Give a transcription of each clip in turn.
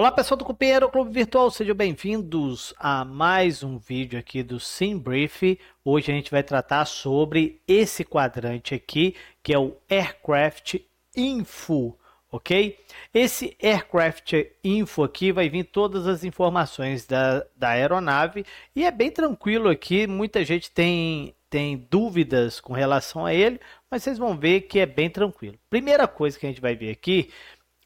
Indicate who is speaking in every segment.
Speaker 1: Olá pessoal do Cupinheiro Clube Virtual, sejam bem-vindos a mais um vídeo aqui do Sim Brief. Hoje a gente vai tratar sobre esse quadrante aqui, que é o Aircraft Info, ok? Esse Aircraft Info aqui vai vir todas as informações da, da aeronave e é bem tranquilo aqui, muita gente tem, tem dúvidas com relação a ele, mas vocês vão ver que é bem tranquilo. Primeira coisa que a gente vai ver aqui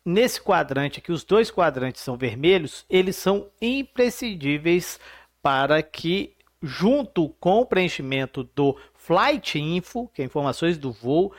Speaker 1: nesse quadrante aqui, os dois quadrantes são vermelhos, eles são imprescindíveis para que, junto com o preenchimento do Flight Info, que é informações do voo,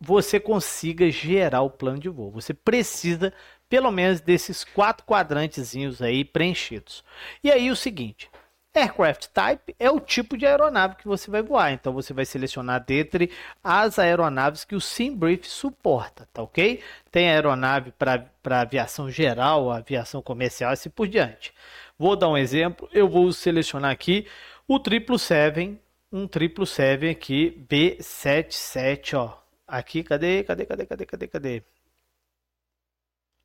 Speaker 1: você consiga gerar o plano de voo. Você precisa, pelo menos, desses quatro quadrantezinhos aí preenchidos. E aí, o seguinte: Aircraft Type é o tipo de aeronave que você vai voar, então você vai selecionar dentre as aeronaves que o SimBrief suporta, tá ok? Tem aeronave para aviação geral, aviação comercial e assim por diante. Vou dar um exemplo, eu vou selecionar aqui o 777, um 777 aqui, B77, ó. Aqui, cadê, cadê, cadê, cadê, cadê, cadê?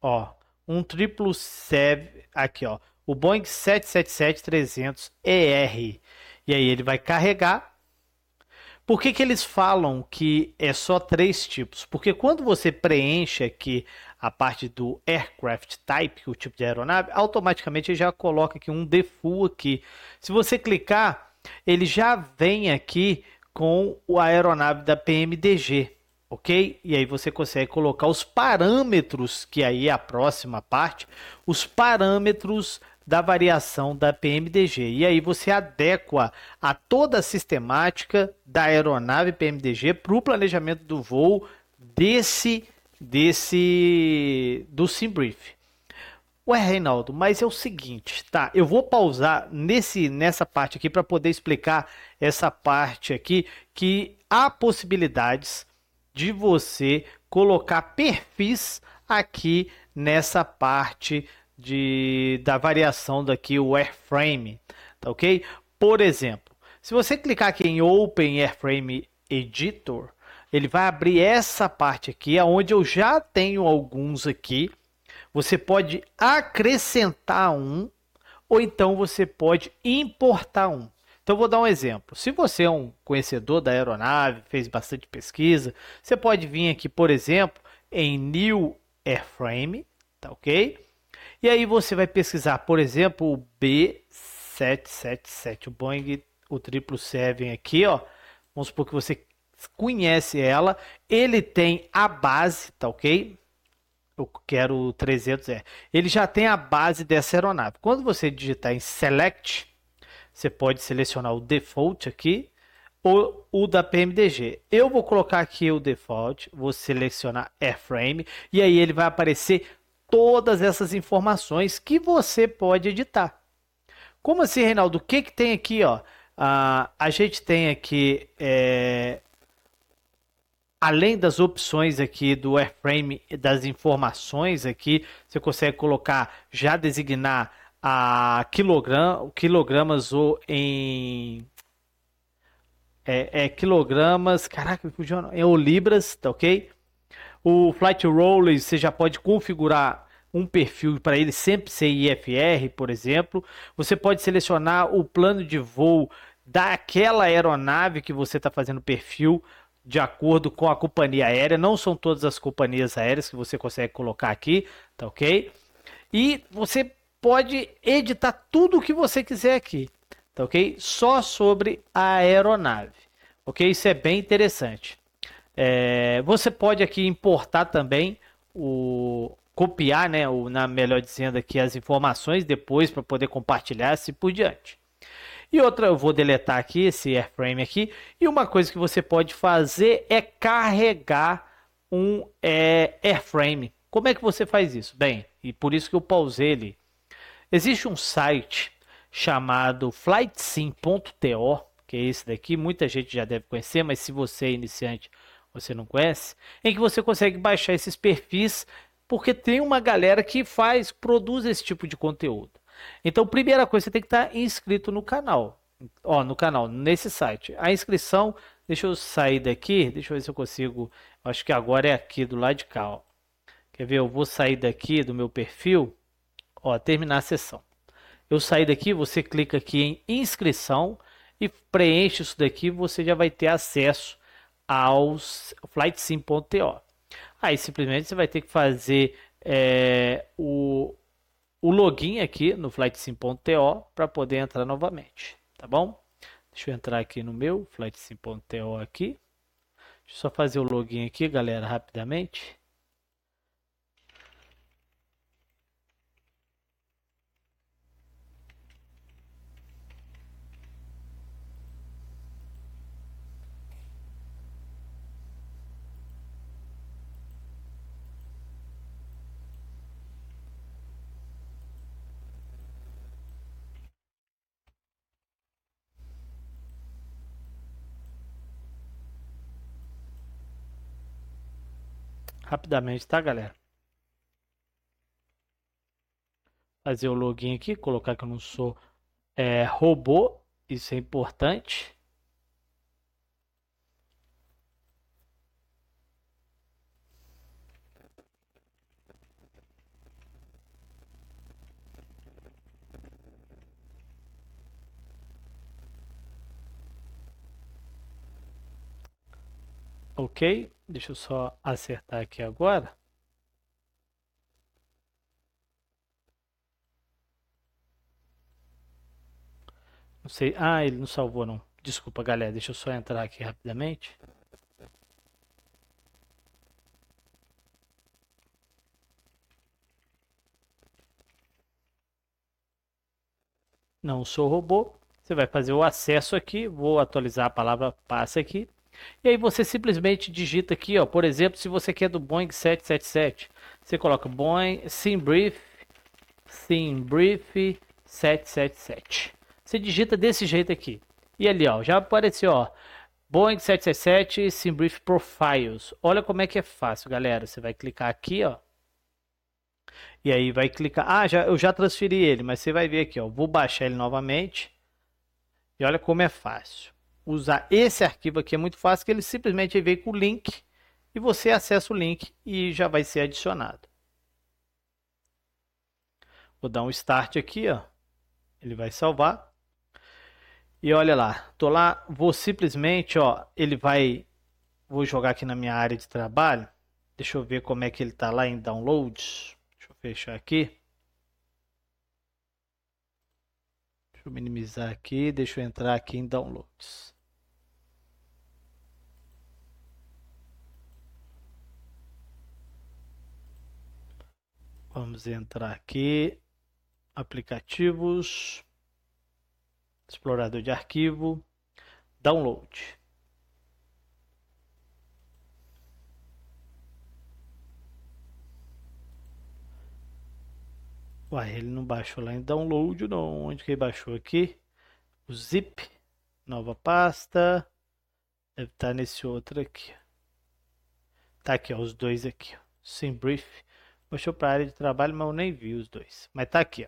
Speaker 1: Ó, um 777, aqui, ó o Boeing 777-300ER. E aí ele vai carregar. Por que, que eles falam que é só três tipos? Porque quando você preenche aqui a parte do aircraft type, é o tipo de aeronave, automaticamente ele já coloca aqui um default aqui. Se você clicar, ele já vem aqui com a aeronave da PMDG, ok? E aí você consegue colocar os parâmetros, que aí é a próxima parte, os parâmetros da variação da PMDG. E aí você adequa a toda a sistemática da aeronave PMDG para o planejamento do voo desse desse do Simbrief. Ué, Reinaldo, mas é o seguinte, tá? Eu vou pausar nesse nessa parte aqui para poder explicar essa parte aqui que há possibilidades de você colocar perfis aqui nessa parte de, da variação daqui, o airframe, tá ok? Por exemplo, se você clicar aqui em Open Airframe Editor, ele vai abrir essa parte aqui, onde eu já tenho alguns aqui. Você pode acrescentar um, ou então você pode importar um. Então vou dar um exemplo. Se você é um conhecedor da aeronave, fez bastante pesquisa, você pode vir aqui, por exemplo, em New Airframe, tá ok? E aí você vai pesquisar, por exemplo, o B777, o Boeing, o 777 aqui, ó. Vamos supor que você conhece ela. Ele tem a base, tá ok? Eu quero o 300 é. Ele já tem a base dessa aeronave. Quando você digitar em Select, você pode selecionar o Default aqui ou o da PMDG. Eu vou colocar aqui o Default, vou selecionar Airframe e aí ele vai aparecer todas essas informações que você pode editar. Como assim, Reinaldo? O que, que tem aqui? Ó? Ah, a gente tem aqui, é... além das opções aqui do airframe, das informações aqui, você consegue colocar, já designar a quilogram, quilogramas ou em é, é, quilogramas, caraca, é o libras, tá ok? O Flight Roller você já pode configurar um perfil para ele sempre ser IFR, por exemplo. Você pode selecionar o plano de voo daquela aeronave que você está fazendo perfil de acordo com a companhia aérea. Não são todas as companhias aéreas que você consegue colocar aqui, tá ok? E você pode editar tudo o que você quiser aqui, tá ok? Só sobre a aeronave, ok? Isso é bem interessante. É, você pode aqui importar também o copiar, né, o, na melhor dizendo aqui as informações depois para poder compartilhar assim por diante. E outra, eu vou deletar aqui esse airframe aqui. E uma coisa que você pode fazer é carregar um é, airframe. Como é que você faz isso? Bem, e por isso que eu pausei ele. Existe um site chamado flightsim.to, que é esse daqui, muita gente já deve conhecer, mas se você é iniciante, você não conhece, em que você consegue baixar esses perfis, porque tem uma galera que faz, produz esse tipo de conteúdo. Então, primeira coisa, você tem que estar inscrito no canal. Ó, no canal, nesse site. A inscrição, deixa eu sair daqui, deixa eu ver se eu consigo. Acho que agora é aqui do lado de cá, ó. Quer ver? Eu vou sair daqui do meu perfil, ó, terminar a sessão. Eu saí daqui, você clica aqui em inscrição e preenche isso daqui, você já vai ter acesso ao flightsim.to. Aí simplesmente você vai ter que fazer é, o, o login aqui no flightsim.to para poder entrar novamente, tá bom? Deixa eu entrar aqui no meu flightsim.to aqui. Deixa eu só fazer o login aqui, galera, rapidamente. rapidamente, tá, galera? Fazer o login aqui, colocar que eu não sou é, robô, isso é importante. Ok, Deixa eu só acertar aqui agora. Não sei. Ah, ele não salvou não. Desculpa, galera. Deixa eu só entrar aqui rapidamente. Não sou robô. Você vai fazer o acesso aqui. Vou atualizar a palavra passa aqui. E aí você simplesmente digita aqui, ó, por exemplo, se você quer do Boeing 777, você coloca Boeing Simbrief, Simbrief 777. Você digita desse jeito aqui. E ali, ó, já apareceu, ó, Boeing 777 Simbrief Profiles. Olha como é que é fácil, galera. Você vai clicar aqui, ó. E aí vai clicar. Ah, já, eu já transferi ele, mas você vai ver aqui, ó. Vou baixar ele novamente. E olha como é fácil usar esse arquivo aqui é muito fácil, que ele simplesmente vem com o link e você acessa o link e já vai ser adicionado. Vou dar um start aqui, ó. Ele vai salvar. E olha lá, tô lá, vou simplesmente, ó, ele vai vou jogar aqui na minha área de trabalho. Deixa eu ver como é que ele está lá em downloads. Deixa eu fechar aqui. Deixa eu minimizar aqui, deixa eu entrar aqui em downloads. Vamos entrar aqui, aplicativos, explorador de arquivo, download. Uai, ele não baixou lá em download, não. Onde que ele baixou aqui? O zip, nova pasta. Deve estar tá nesse outro aqui. Tá aqui, ó, os dois aqui. Ó. Sim brief Puxou para a área de trabalho, mas eu nem vi os dois. Mas tá aqui, ó.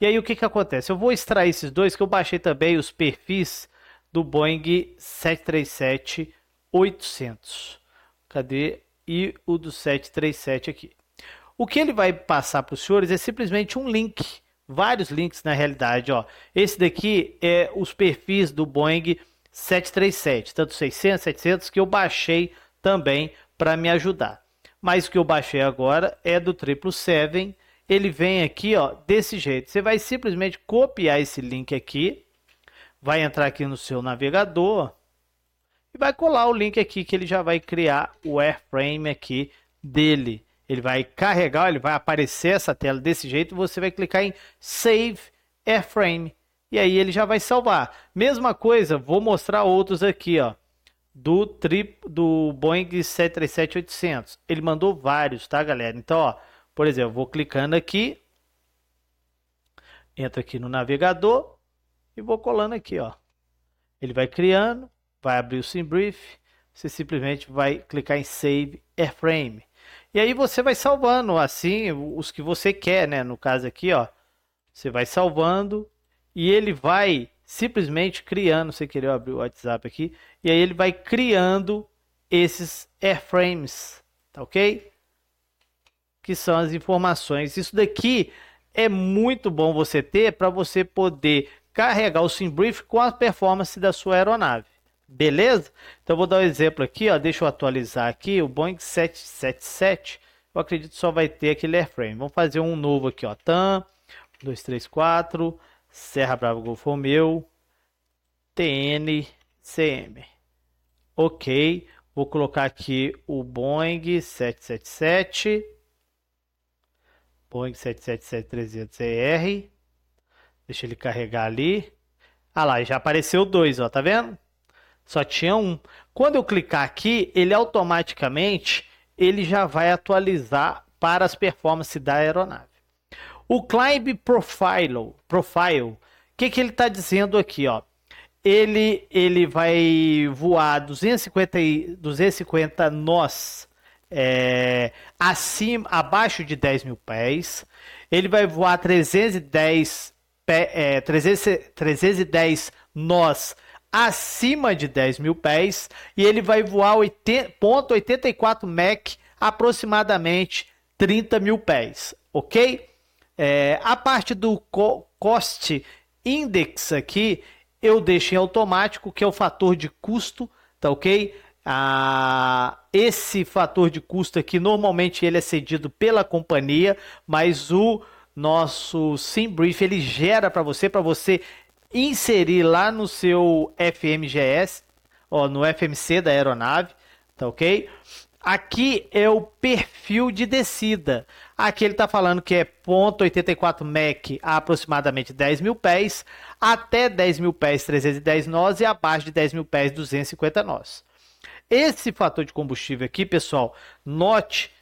Speaker 1: E aí o que que acontece? Eu vou extrair esses dois que eu baixei também os perfis do Boeing 737 800. Cadê? E o do 737 aqui. O que ele vai passar para os senhores é simplesmente um link, vários links na realidade, ó. Esse daqui é os perfis do Boeing 737, tanto 600, 700 que eu baixei também para me ajudar mas o que eu baixei agora é do 777. Seven. Ele vem aqui, ó, desse jeito. Você vai simplesmente copiar esse link aqui, vai entrar aqui no seu navegador e vai colar o link aqui que ele já vai criar o airframe aqui dele. Ele vai carregar, ele vai aparecer essa tela desse jeito. Você vai clicar em Save Airframe e aí ele já vai salvar. Mesma coisa, vou mostrar outros aqui, ó do, tri, do Boeing 737-800. Ele mandou vários, tá, galera? Então, ó, por exemplo, vou clicando aqui, entra aqui no navegador e vou colando aqui, ó. Ele vai criando, vai abrir o SimBrief, você simplesmente vai clicar em Save Airframe. E aí você vai salvando, assim, os que você quer, né? No caso aqui, ó, você vai salvando e ele vai simplesmente criando, você querer abrir o WhatsApp aqui, e aí ele vai criando esses airframes, tá ok? Que são as informações. Isso daqui é muito bom você ter para você poder carregar o SimBrief com a performance da sua aeronave. Beleza? Então vou dar um exemplo aqui, ó. deixa eu atualizar aqui, o Boeing 777, eu acredito que só vai ter aquele airframe. Vamos fazer um novo aqui, ó, TAM, 234, Serra Brava Golfo Romeu, TN, CM. Ok, vou colocar aqui o Boeing 777, Boeing 777-300ER, deixa ele carregar ali. Ah lá, já apareceu dois, ó, tá vendo? Só tinha um. Quando eu clicar aqui, ele automaticamente ele já vai atualizar para as performances da aeronave. O Climb Profile, Profile, o que, que ele está dizendo aqui, ó? Ele, ele vai voar 250, 250 nós é, acima, abaixo de 10 mil pés. Ele vai voar 310, é, 300, 310 nós acima de 10 mil pés. E ele vai voar 80,84 Mach aproximadamente 30 mil pés, ok? É, a parte do co cost index aqui, eu deixo em automático, que é o fator de custo, tá ok? Ah, esse fator de custo aqui, normalmente ele é cedido pela companhia, mas o nosso SimBrief ele gera para você, para você inserir lá no seu FMGS, ó, no FMC da aeronave, tá ok? Aqui é o perfil de descida. Aqui ele está falando que é 0,84 MEC a aproximadamente 10 mil pés, até 10 mil pés 310 nós e abaixo de 10 mil pés 250 nós. Esse fator de combustível aqui, pessoal, note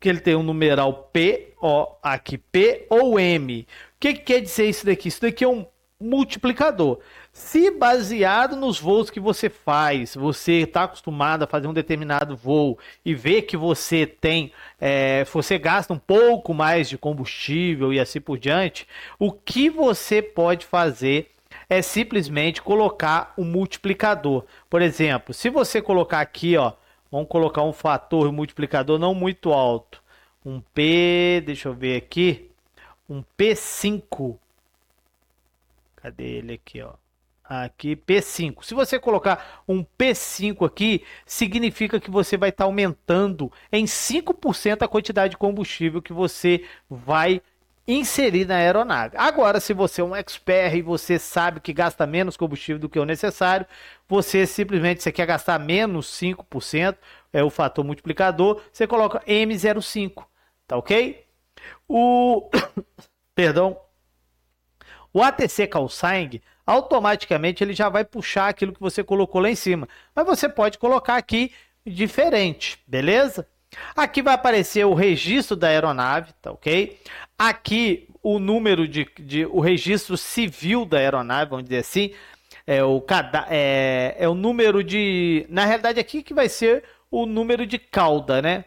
Speaker 1: que ele tem um numeral P, ó, aqui P ou M. O que, que quer dizer isso daqui? Isso daqui é um multiplicador. Se baseado nos voos que você faz, você está acostumado a fazer um determinado voo e vê que você tem, é, você gasta um pouco mais de combustível e assim por diante, o que você pode fazer é simplesmente colocar o um multiplicador. Por exemplo, se você colocar aqui, ó, vamos colocar um fator um multiplicador não muito alto, um P, deixa eu ver aqui, um P5. Cadê ele aqui, ó? aqui P5. Se você colocar um P5 aqui, significa que você vai estar tá aumentando em 5% a quantidade de combustível que você vai inserir na aeronave. Agora, se você é um expert e você sabe que gasta menos combustível do que o necessário, você simplesmente você quer gastar menos 5%, é o fator multiplicador, você coloca M05, tá OK? O perdão, o ATC Calsaing automaticamente ele já vai puxar aquilo que você colocou lá em cima. Mas você pode colocar aqui diferente, beleza? Aqui vai aparecer o registro da aeronave, tá ok? Aqui o número de, de o registro civil da aeronave, vamos dizer assim, é o, é, é o número de. Na realidade, aqui que vai ser o número de cauda, né?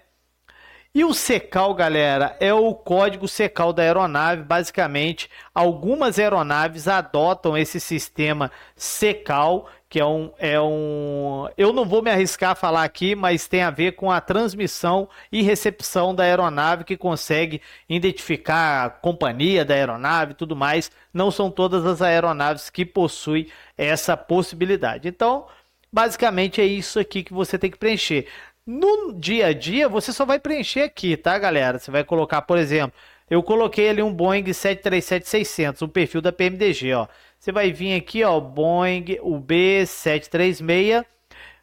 Speaker 1: E o SECAL, galera, é o código SECAL da aeronave. Basicamente, algumas aeronaves adotam esse sistema SECAL, que é um, é um. Eu não vou me arriscar a falar aqui, mas tem a ver com a transmissão e recepção da aeronave, que consegue identificar a companhia da aeronave e tudo mais. Não são todas as aeronaves que possuem essa possibilidade. Então. Basicamente é isso aqui que você tem que preencher. No dia a dia, você só vai preencher aqui, tá, galera? Você vai colocar, por exemplo, eu coloquei ali um Boeing 737-600, o perfil da PMDG, ó. Você vai vir aqui, ó, Boeing UB736,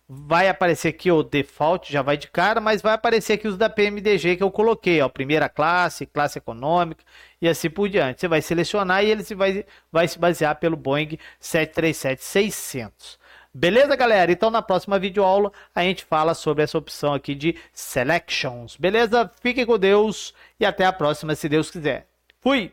Speaker 1: vai aparecer aqui o default, já vai de cara, mas vai aparecer aqui os da PMDG que eu coloquei, ó, primeira classe, classe econômica e assim por diante. Você vai selecionar e ele vai, vai se basear pelo Boeing 737-600. Beleza, galera? Então na próxima videoaula a gente fala sobre essa opção aqui de selections. Beleza? Fiquem com Deus e até a próxima, se Deus quiser. Fui!